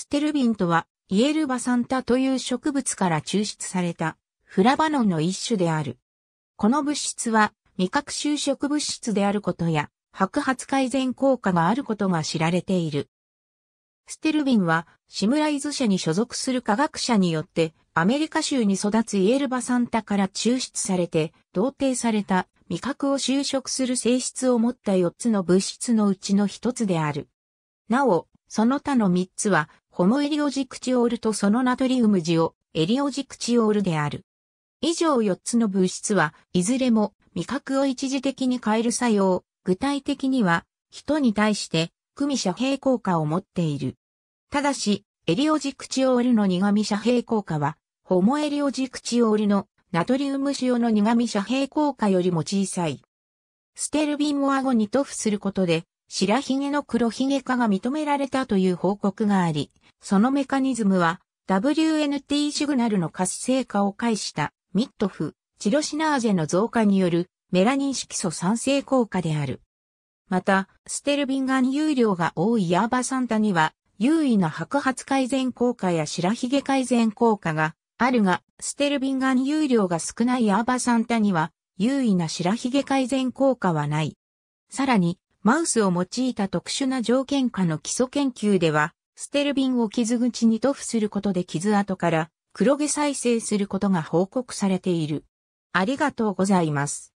ステルビンとは、イエルバサンタという植物から抽出されたフラバノンの一種である。この物質は味覚修飾物質であることや白髪改善効果があることが知られている。ステルビンはシムライズ社に所属する科学者によってアメリカ州に育つイエルバサンタから抽出されて同定された味覚を修飾する性質を持った4つの物質のうちの1つである。なお、その他の3つはホモエリオジクチオールとそのナトリウムジオ、エリオジクチオールである。以上4つの物質は、いずれも味覚を一時的に変える作用、具体的には、人に対して、組遮蔽効果を持っている。ただし、エリオジクチオールの苦味遮蔽効果は、ホモエリオジクチオールのナトリウム塩の苦味遮蔽効果よりも小さい。ステルビンを顎に塗布することで、白髭の黒髭化が認められたという報告があり、そのメカニズムは WNT シグナルの活性化を介したミットフ、チロシナーゼの増加によるメラニン色素酸性効果である。また、ステルビンガン有量が多いヤーバサンタには、優位な白髪改善効果や白髭改善効果があるが、ステルビンガン有量が少ないヤーバサンタには、優位な白髭改善効果はない。さらに、マウスを用いた特殊な条件下の基礎研究では、ステルビンを傷口に塗布することで傷跡から黒毛再生することが報告されている。ありがとうございます。